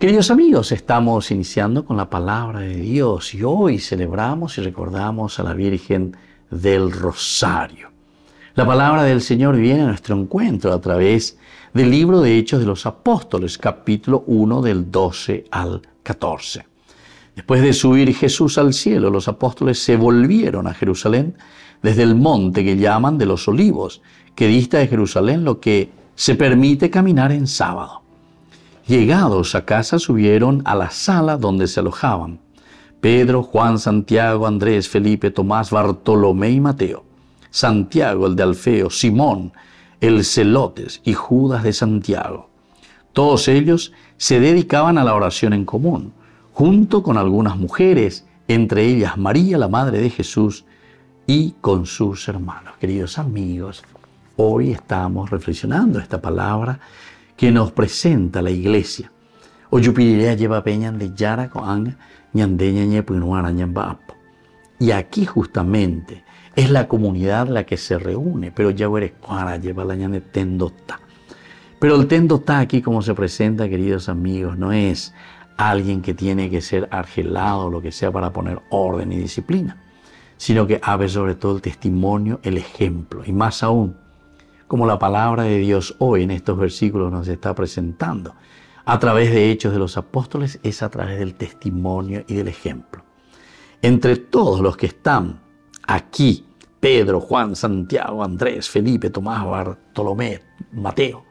Queridos amigos, estamos iniciando con la palabra de Dios y hoy celebramos y recordamos a la Virgen del Rosario. La palabra del Señor viene a nuestro encuentro a través del libro de Hechos de los Apóstoles, capítulo 1 del 12 al 14. Después de subir Jesús al cielo, los apóstoles se volvieron a Jerusalén desde el monte que llaman de los olivos, que dista de Jerusalén lo que se permite caminar en sábado. Llegados a casa subieron a la sala donde se alojaban. Pedro, Juan, Santiago, Andrés, Felipe, Tomás, Bartolomé y Mateo. Santiago el de Alfeo, Simón, el Celotes y Judas de Santiago. Todos ellos se dedicaban a la oración en común, junto con algunas mujeres, entre ellas María, la Madre de Jesús, y con sus hermanos. Queridos amigos, hoy estamos reflexionando esta palabra que nos presenta la iglesia. lleva de Y aquí justamente es la comunidad la que se reúne, pero ya eres cuara lleva la de tendota. Pero el tendota aquí como se presenta, queridos amigos, no es alguien que tiene que ser argelado, o lo que sea, para poner orden y disciplina, sino que abre sobre todo el testimonio, el ejemplo, y más aún, como la palabra de Dios hoy en estos versículos nos está presentando, a través de hechos de los apóstoles, es a través del testimonio y del ejemplo. Entre todos los que están aquí, Pedro, Juan, Santiago, Andrés, Felipe, Tomás, Bartolomé, Mateo,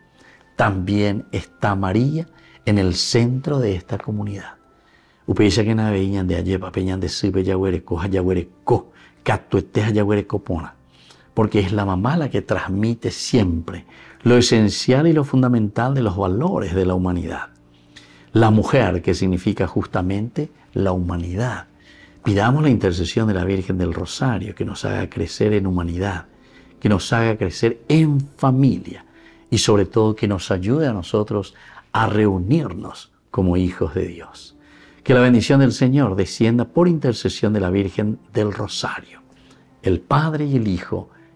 también está María en el centro de esta comunidad. Upeisha que naveñan de ayepa, peñan de sipe, co, catueteja, copona porque es la mamá la que transmite siempre lo esencial y lo fundamental de los valores de la humanidad. La mujer, que significa justamente la humanidad. Pidamos la intercesión de la Virgen del Rosario, que nos haga crecer en humanidad, que nos haga crecer en familia y sobre todo que nos ayude a nosotros a reunirnos como hijos de Dios. Que la bendición del Señor descienda por intercesión de la Virgen del Rosario, el Padre y el Hijo,